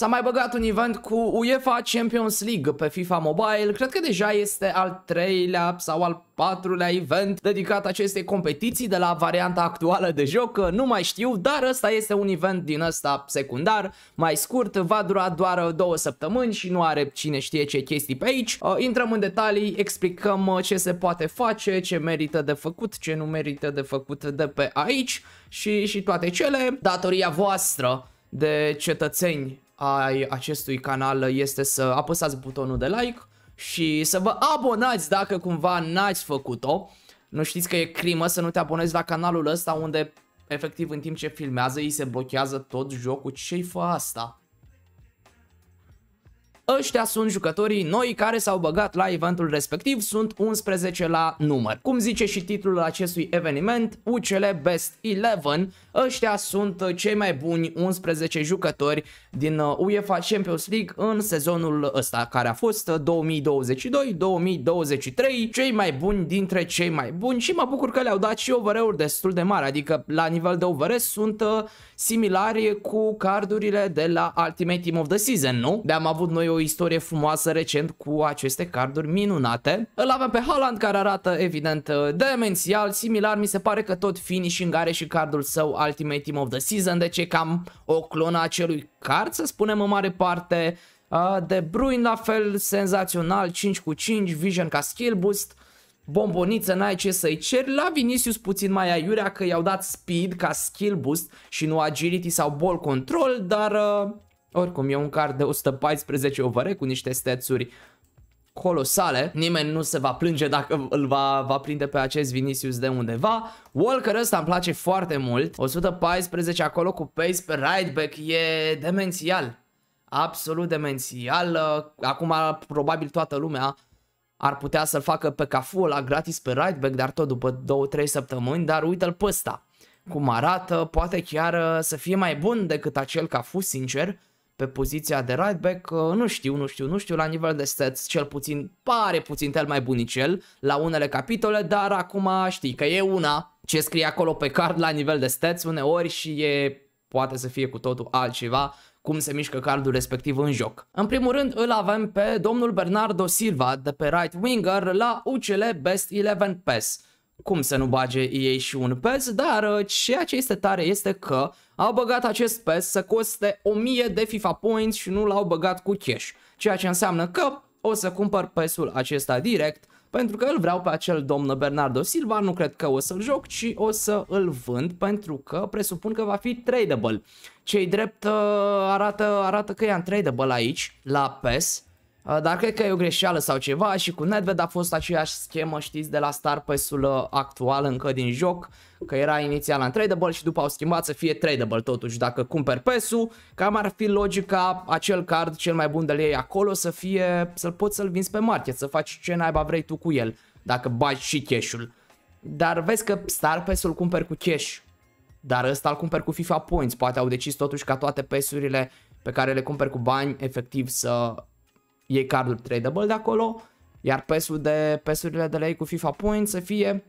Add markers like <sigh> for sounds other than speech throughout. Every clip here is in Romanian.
S-a mai băgat un event cu UEFA Champions League pe FIFA Mobile, cred că deja este al treilea sau al patrulea event dedicat acestei competiții de la varianta actuală de joc, nu mai știu, dar ăsta este un event din ăsta secundar, mai scurt, va dura doar două săptămâni și nu are cine știe ce chestii pe aici. Uh, intrăm în detalii, explicăm uh, ce se poate face, ce merită de făcut, ce nu merită de făcut de pe aici și, și toate cele. Datoria voastră de cetățeni ai acestui canal este să apăsați butonul de like și să vă abonați dacă cumva n-ați făcut-o. Nu știți că e crimă să nu te abonezi la canalul ăsta unde efectiv în timp ce filmează îi se blochează tot jocul. Ce-i fă asta? Ăștia sunt jucătorii noi care s-au băgat la eventul respectiv, sunt 11 la număr. Cum zice și titlul acestui eveniment, UCL Best 11, ăștia sunt cei mai buni 11 jucători din uh, UEFA Champions League în sezonul ăsta, care a fost 2022-2023, uh, cei mai buni dintre cei mai buni și mă bucur că le-au dat și overall destul de mare, adică la nivel de overall sunt uh, similari cu cardurile de la Ultimate Team of the Season, nu? De am avut noi o o istorie frumoasă recent cu aceste carduri minunate. Îl avem pe Haaland care arată evident uh, demențial, similar mi se pare că tot finishing are și cardul său Ultimate Team of the Season, deci e cam o clonă a acelui card să spunem în mare parte. Uh, De Bruin la fel, senzațional, 5 cu 5, Vision ca skill boost, bomboniță, n-ai ce să-i ceri. La Vinicius puțin mai aiurea că i-au dat speed ca skill boost și nu agility sau ball control, dar uh, oricum, e un card de 114 ovare cu niște stețuri colosale. Nimeni nu se va plânge dacă îl va, va prinde pe acest Vinicius de undeva. Walker ăsta îmi place foarte mult. 114 acolo cu pace pe right back e demențial. Absolut demențial. Acum probabil toată lumea ar putea să-l facă pe Cafu la gratis pe right back, dar tot după 2-3 săptămâni, dar uite-l pe ăsta. Cum arată, poate chiar uh, să fie mai bun decât acel Cafu, sincer pe poziția de right back, uh, nu știu, nu știu, nu știu, la nivel de stats cel puțin pare puțin cel mai bunicel la unele capitole, dar acum știi că e una ce scrie acolo pe card la nivel de stats uneori și e poate să fie cu totul altceva cum se mișcă cardul respectiv în joc. În primul rând îl avem pe domnul Bernardo Silva de pe right winger la UCL Best 11 Pass. Cum să nu bage ei și un PES, dar uh, ceea ce este tare este că au băgat acest PES să coste 1000 de FIFA Points și nu l-au băgat cu cash, ceea ce înseamnă că o să cumpăr pesul acesta direct pentru că îl vreau pe acel domn Bernardo Silva, nu cred că o să-l joc, ci o să îl vând pentru că presupun că va fi tradable. Cei drept uh, arată, arată că e tradable aici, la PES, Uh, dar cred că e o greșeală sau ceva și cu Nedved a fost aceeași schemă, știți, de la Star Pass-ul uh, actual încă din joc, că era inițial tradable și după au schimbat să fie tradable totuși. Dacă cumperi PES-ul, cam ar fi logica acel card cel mai bun de lei acolo să fie, să-l poți să-l vinzi pe market, să faci ce naiba vrei tu cu el, dacă bagi și cash-ul. Dar vezi că Star Pass-ul cumperi cu cash, dar ăsta îl cumperi cu FIFA Points. Poate au decis totuși ca toate PES-urile pe care le cumperi cu bani efectiv să iei cardul tradable de acolo, iar pesul de, pesurile de lei cu FIFA Points să fie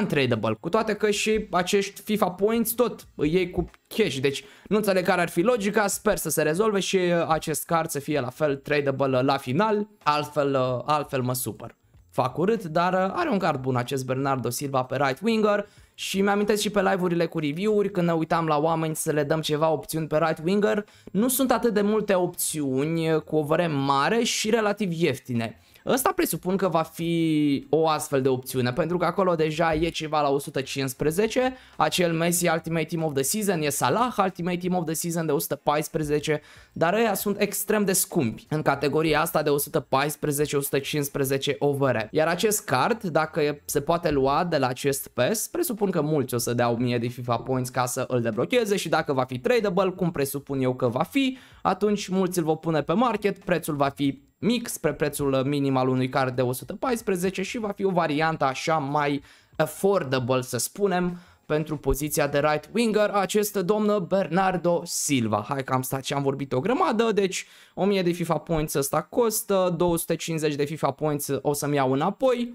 untradable, cu toate că și acești FIFA Points tot îi iei cu cash, deci nu înțeleg care ar fi logica, sper să se rezolve și uh, acest card să fie la fel tradable uh, la final, altfel, uh, altfel mă supăr. Fac urât, dar are un card bun acest Bernardo Silva pe right winger, și mi-amintesc și pe live-urile cu review-uri, când ne uitam la oameni să le dăm ceva opțiuni pe right winger, nu sunt atât de multe opțiuni cu o vărem mare și relativ ieftine. Ăsta presupun că va fi o astfel de opțiune, pentru că acolo deja e ceva la 115, acel Messi Ultimate Team of the Season, e Salah Ultimate Team of the Season de 114, dar ăia sunt extrem de scumpi în categoria asta de 114-115 over. Iar acest card, dacă se poate lua de la acest PES, presupun că mulți o să dea 1000 de FIFA Points ca să îl deblocheze și dacă va fi tradable, cum presupun eu că va fi, atunci mulți îl vor pune pe market, prețul va fi mic spre prețul minim al unui card de 114 și va fi o variantă așa mai affordable să spunem pentru poziția de right winger acest domn Bernardo Silva. Hai că am stat și am vorbit o grămadă, deci 1000 de FIFA points ăsta costă, 250 de FIFA points o să-mi iau înapoi.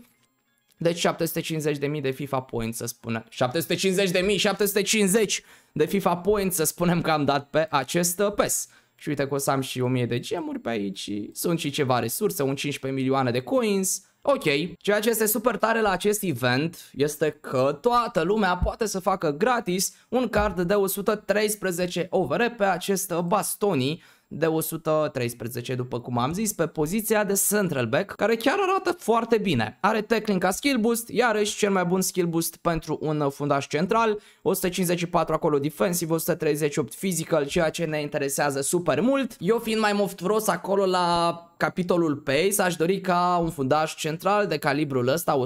Deci 750.000 de FIFA points să spunem. 750.000, 750 de FIFA points să spunem că am dat pe acest PES și uite că o să am și 1000 de gemuri pe aici, sunt și ceva resurse, un 15 milioane de coins, Ok, ceea ce este super tare la acest event este că toată lumea poate să facă gratis un card de 113 over pe acest Bastoni de 113, după cum am zis, pe poziția de central back, care chiar arată foarte bine. Are tackling ca skill boost, iarăși cel mai bun skill boost pentru un fundaș central, 154 acolo defensiv, 138 physical, ceea ce ne interesează super mult. Eu fiind mai moftros acolo la capitolul pace, aș dori ca un fundaș central de calibrul ăsta,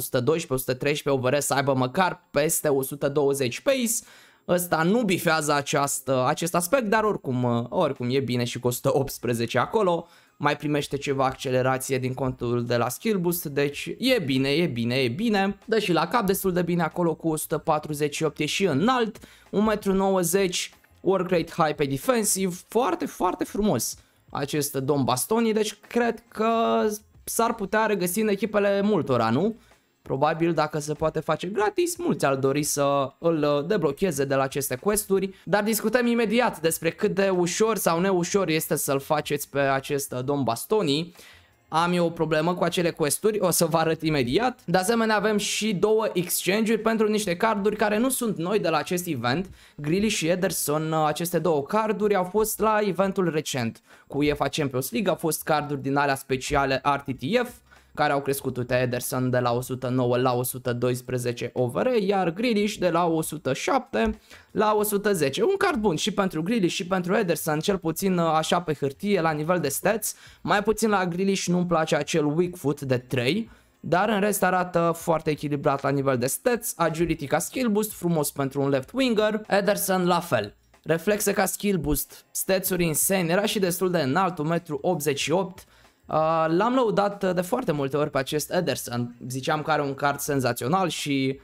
112-113 OVR să aibă măcar peste 120 pace, ăsta nu bifează această, acest aspect, dar oricum, uh, oricum e bine și costă 18 acolo, mai primește ceva accelerație din contul de la Skill Boost, deci e bine, e bine, e bine. Dă și la cap destul de bine acolo cu 148 e și înalt, 1,90 m, work rate high pe defensive, foarte, foarte frumos acest Dom Bastoni, deci cred că s-ar putea regăsi în echipele multora, nu? Probabil dacă se poate face gratis, mulți ar dori să îl uh, deblocheze de la aceste questuri, dar discutăm imediat despre cât de ușor sau neușor este să-l faceți pe acest uh, Dom Bastoni. Am eu o problemă cu acele questuri, o să vă arăt imediat. De asemenea avem și două exchange-uri pentru niște carduri care nu sunt noi de la acest event. Grilly și Ederson, uh, aceste două carduri au fost la eventul recent. Cu UEFA Champions League au fost carduri din alea speciale RTTF care au crescut, uite, Ederson de la 109 la 112 overe, iar Grealish de la 107 la 110. Un card bun și pentru Grealish și pentru Ederson, cel puțin uh, așa pe hârtie, la nivel de stats. Mai puțin la Grealish nu-mi place acel weak foot de 3, dar în rest arată foarte echilibrat la nivel de stats, agility ca skill boost, frumos pentru un left winger, Ederson la fel. Reflexe ca skill boost, stats-uri insane, era și destul de înalt, 1,88 m, Uh, l-am lăudat uh, de foarte multe ori pe acest Ederson. Ziceam că are un card senzațional și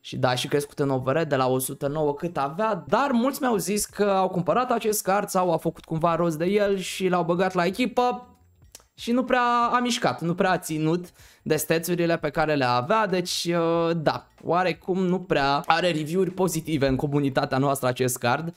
și da, și crescut în overhead de la 109 cât avea, dar mulți mi-au zis că au cumpărat acest card sau au făcut cumva rost de el și l-au băgat la echipă și nu prea a mișcat, nu prea a ținut de stețurile pe care le avea, deci uh, da, oarecum nu prea are review-uri pozitive în comunitatea noastră acest card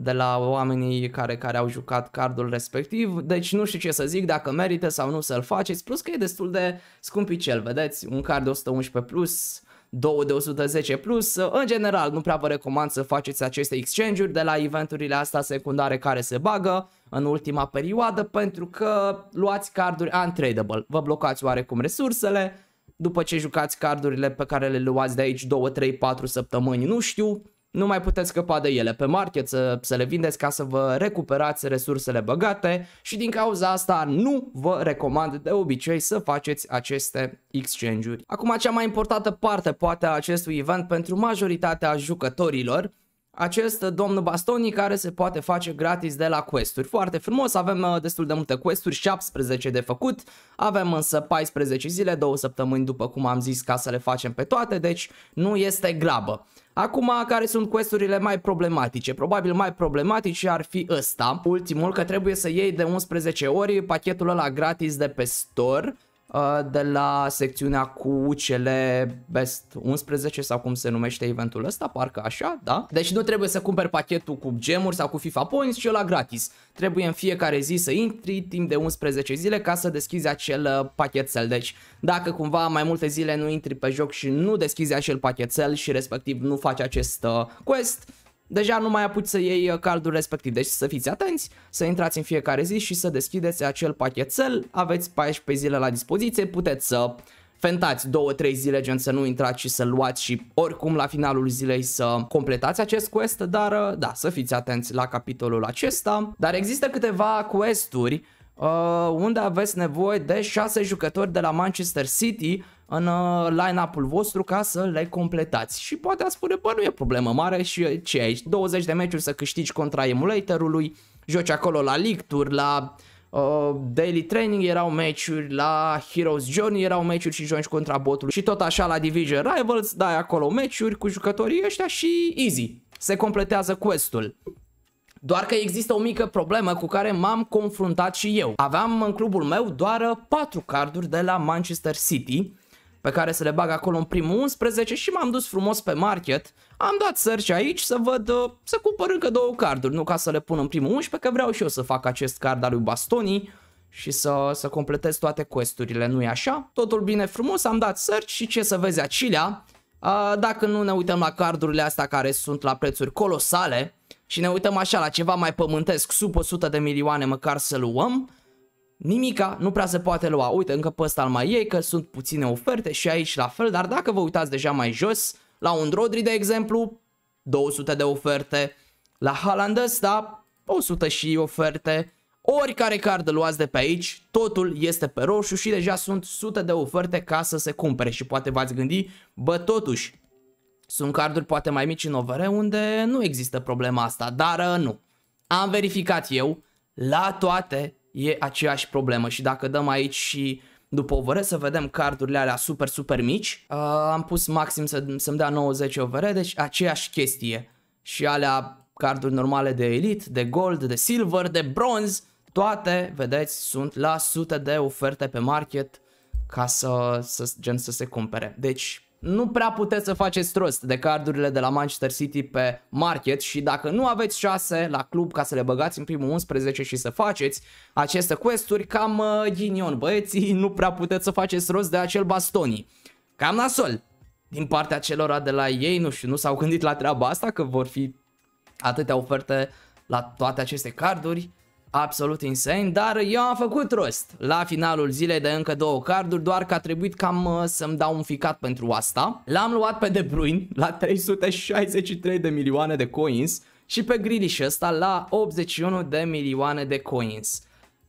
de la oamenii care, care au jucat cardul respectiv, deci nu știu ce să zic dacă merită sau nu să-l faceți, plus că e destul de scumpicel, vedeți, un card de 111 plus, 2 de 110 plus, în general nu prea vă recomand să faceți aceste exchange-uri de la eventurile astea secundare care se bagă în ultima perioadă pentru că luați carduri untradable, vă blocați oarecum resursele, după ce jucați cardurile pe care le luați de aici 2, 3, 4 săptămâni, nu știu, nu mai puteți scăpa de ele pe market să, să le vindeți ca să vă recuperați resursele băgate și din cauza asta nu vă recomand de obicei să faceți aceste exchange-uri. Acum cea mai importantă parte poate a acestui event pentru majoritatea jucătorilor acest domn bastonii care se poate face gratis de la questuri. Foarte frumos, avem uh, destul de multe questuri, 17 de făcut, avem însă 14 zile, 2 săptămâni după cum am zis ca să le facem pe toate, deci nu este grabă. Acum, care sunt questurile mai problematice? Probabil mai problematice ar fi ăsta, ultimul, că trebuie să iei de 11 ori pachetul ăla gratis de pe store Uh, de la secțiunea cu UCL Best 11 sau cum se numește eventul ăsta, parcă așa, da? Deci nu trebuie să cumperi pachetul cu gemuri sau cu FIFA Points, ci la gratis. Trebuie în fiecare zi să intri timp de 11 zile ca să deschizi acel uh, pachetel. Deci dacă cumva mai multe zile nu intri pe joc și nu deschizi acel pachetel și respectiv nu faci acest uh, quest, deja nu mai apuci să iei uh, cardul respectiv. Deci să fiți atenți, să intrați în fiecare zi și să deschideți acel pachetel. Aveți 14 zile la dispoziție, puteți să fentați 2-3 zile gen să nu intrați și să luați și oricum la finalul zilei să completați acest quest, dar uh, da, să fiți atenți la capitolul acesta. Dar există câteva questuri uh, unde aveți nevoie de 6 jucători de la Manchester City în uh, line-up-ul vostru ca să le completați. Și poate ați spune, bă, nu e problemă mare și ce aici, 20 de meciuri să câștigi contra emulatorului, joci acolo la league la uh, Daily Training erau meciuri, la Heroes Journey erau meciuri și joci contra botul și tot așa la Division Rivals dai acolo meciuri cu jucătorii ăștia și easy, se completează quest-ul. Doar că există o mică problemă cu care m-am confruntat și eu. Aveam în clubul meu doar 4 carduri de la Manchester City pe care să le bag acolo în primul 11 și m-am dus frumos pe market. Am dat search aici să văd, uh, să cumpăr încă două carduri, nu ca să le pun în primul 11, că vreau și eu să fac acest card al lui Bastoni și să, să completez toate questurile, nu-i așa? Totul bine frumos, am dat search și ce să vezi acilea, uh, dacă nu ne uităm la cardurile astea care sunt la prețuri colosale, și ne uităm așa la ceva mai pământesc, sub 100 de milioane măcar să luăm, nimica nu prea se poate lua. Uite, încă pe ăsta mai ei că sunt puține oferte și aici la fel, dar dacă vă uitați deja mai jos, la un Rodri, de exemplu, 200 de oferte, la Haaland ăsta, 100 și oferte, oricare card luați de pe aici, totul este pe roșu și deja sunt sute de oferte ca să se cumpere și poate v-ați gândi, bă totuși, sunt carduri poate mai mici în OVR unde nu există problema asta, dar uh, nu. Am verificat eu, la toate e aceeași problemă și dacă dăm aici și după OVR să vedem cardurile alea super, super mici, uh, am pus maxim să, să dea 90 OVR, deci aceeași chestie. Și alea carduri normale de elite, de gold, de silver, de bronz, toate, vedeți, sunt la sute de oferte pe market ca să, să, gen, să se cumpere. Deci nu prea puteți să faceți rost de cardurile de la Manchester City pe market și dacă nu aveți șase la club ca să le băgați în primul 11 și să faceți aceste questuri, cam uh, ghinion băieții, <laughs> nu prea puteți să faceți rost de acel bastoni Cam nasol. Din partea celor de la ei, nu știu, nu s-au gândit la treaba asta că vor fi atâtea oferte la toate aceste carduri absolut insane, dar eu am făcut rost la finalul zilei de încă două carduri, doar că a trebuit cam uh, să-mi dau un ficat pentru asta. L-am luat pe De Bruyne la 363 de milioane de coins și pe Grealish ăsta la 81 de milioane de coins.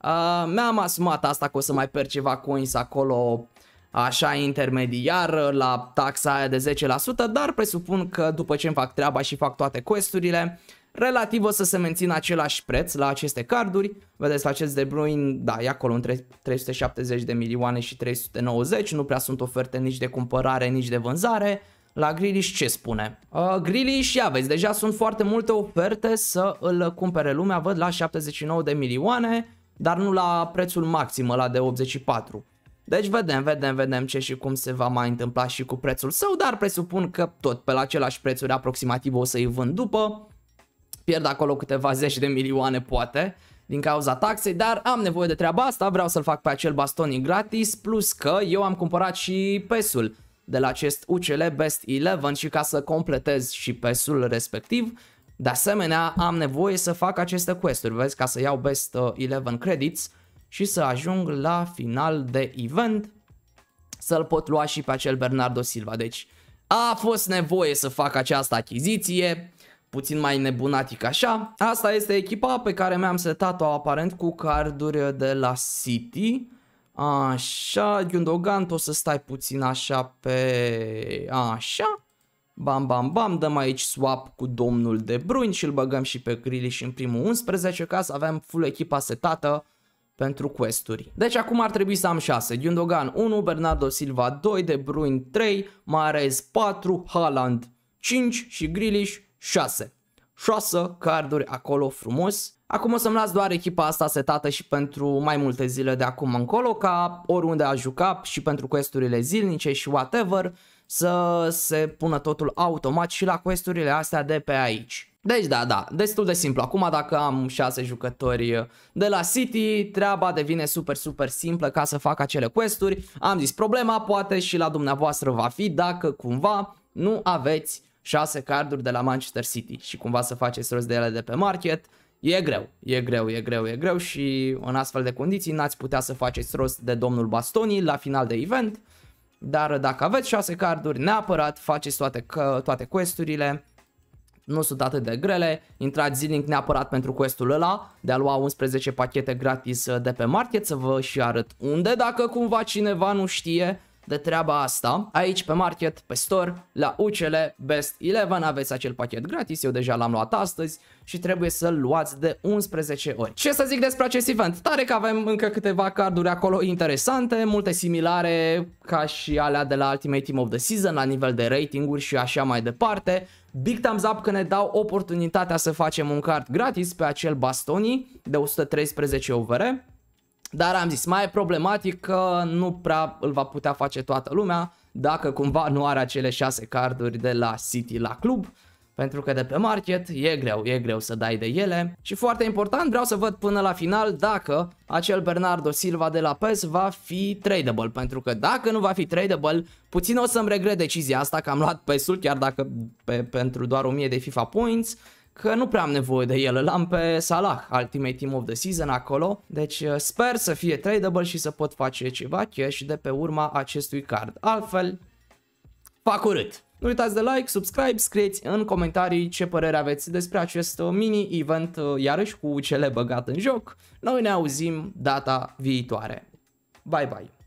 Uh, mi-am asumat asta că o să mai per ceva coins acolo așa intermediar la taxa aia de 10%, dar presupun că după ce îmi fac treaba și fac toate questurile, Relativ o să se mențină același preț la aceste carduri. Vedeți, acest De Bruyne, da, e acolo între 370 de milioane și 390, nu prea sunt oferte nici de cumpărare, nici de vânzare. La Grealish ce spune? Uh, Grealish, ia vezi, deja sunt foarte multe oferte să îl cumpere lumea, văd la 79 de milioane, dar nu la prețul maxim, la de 84. Deci vedem, vedem, vedem ce și cum se va mai întâmpla și cu prețul său, dar presupun că tot pe la același prețuri aproximativ o să-i vând după pierd acolo câteva zeci de milioane poate din cauza taxei, dar am nevoie de treaba asta, vreau să-l fac pe acel baston gratis, plus că eu am cumpărat și PES-ul de la acest UCL Best 11 și ca să completez și PES-ul respectiv, de asemenea am nevoie să fac aceste quest-uri, vezi, ca să iau Best 11 uh, credits și să ajung la final de event să-l pot lua și pe acel Bernardo Silva, deci a fost nevoie să fac această achiziție, puțin mai nebunatic așa. Asta este echipa pe care mi-am setat-o aparent cu carduri de la City. Așa, Gundogan, o să stai puțin așa pe... Așa. Bam, bam, bam, dăm aici swap cu domnul de Bruin și îl băgăm și pe Grealish în primul 11 ca să avem full echipa setată pentru questuri. Deci acum ar trebui să am 6. Gundogan 1, Bernardo Silva 2, De Bruyne 3, Marez 4, Haaland 5 și Grealish 6. 6 carduri acolo frumos. Acum o să-mi las doar echipa asta setată și pentru mai multe zile de acum încolo, ca oriunde a juca și pentru questurile zilnice și whatever, să se pună totul automat și la questurile astea de pe aici. Deci da, da, destul de simplu. Acum dacă am 6 jucători de la City, treaba devine super, super simplă ca să fac acele questuri. Am zis problema, poate și la dumneavoastră va fi dacă cumva nu aveți 6 carduri de la Manchester City și cumva să faceți rost de ele de pe market, e greu, e greu, e greu, e greu și în astfel de condiții n-ați putea să faceți rost de domnul Bastoni la final de event, dar dacă aveți 6 carduri, neapărat faceți toate, toate questurile, nu sunt atât de grele, intrați zilnic neapărat pentru questul ăla de a lua 11 pachete gratis de pe market să vă și arăt unde dacă cumva cineva nu știe de treaba asta. Aici pe Market, pe Store, la UCL Best 11 aveți acel pachet gratis, eu deja l-am luat astăzi și trebuie să-l luați de 11 ori. Ce să zic despre acest event? Tare că avem încă câteva carduri acolo interesante, multe similare ca și alea de la Ultimate Team of the Season la nivel de ratinguri și așa mai departe. Big thumbs up că ne dau oportunitatea să facem un card gratis pe acel Bastoni de 113 overe. Dar am zis, mai e problematic că nu prea îl va putea face toată lumea dacă cumva nu are acele 6 carduri de la City la club pentru că de pe market e greu, e greu să dai de ele și foarte important vreau să văd până la final dacă acel Bernardo Silva de la PES va fi tradable, pentru că dacă nu va fi tradable, puțin o să-mi regret decizia asta că am luat PES-ul chiar dacă pe, pentru doar 1000 de FIFA points, că nu prea am nevoie de el, l-am pe Salah, Ultimate Team of the Season acolo, deci uh, sper să fie tradable și să pot face ceva cash de pe urma acestui card, altfel fac urât. Nu uitați de like, subscribe, scrieți în comentarii ce părere aveți despre acest uh, mini-event, uh, iarăși cu cele băgat în joc. Noi ne auzim data viitoare. Bye bye!